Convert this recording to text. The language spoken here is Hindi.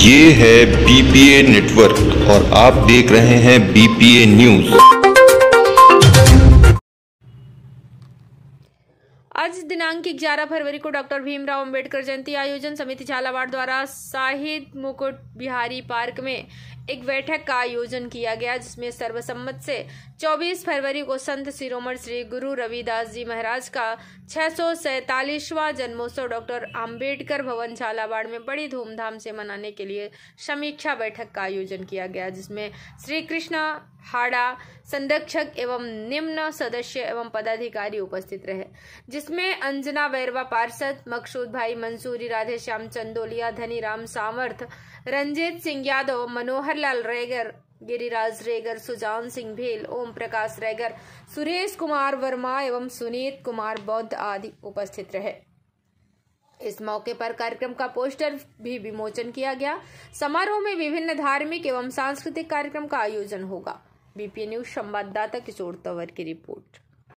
ये है बीपीए नेटवर्क और आप देख रहे हैं बीपीए न्यूज आज दिनांक 11 फरवरी को डॉक्टर भीमराव अंबेडकर जयंती आयोजन समिति झालावाड़ द्वारा साहिद मुकुट बिहारी पार्क में एक बैठक का आयोजन किया गया जिसमें सर्वसम्मत से 24 फरवरी को संत शिरोमण श्री गुरु रविदास जी महाराज का छह सौ जन्मोत्सव डॉक्टर आम्बेडकर भवन झालावाड़ में बड़ी धूमधाम से मनाने के लिए समीक्षा बैठक का आयोजन किया गया जिसमें श्री कृष्णा हाड़ा संरक्षक एवं निम्न सदस्य एवं पदाधिकारी उपस्थित रहे जिसमें अंजना बैरवा पार्षद मकसूद भाई मंसूरी राधेश्याम चंदोलिया चंदोलिया धनीराम सामर्थ रंजीत सिंह यादव मनोहर लाल रेगर गिरिराज रेगर सुजान सिंह भेल ओम प्रकाश रेगर सुरेश कुमार वर्मा एवं सुनीत कुमार बौद्ध आदि उपस्थित रहे इस मौके पर कार्यक्रम का पोस्टर भी विमोचन किया गया समारोह में विभिन्न धार्मिक एवं सांस्कृतिक कार्यक्रम का आयोजन होगा बीपी न्यूज संवाददाता किशोर तंवर की रिपोर्ट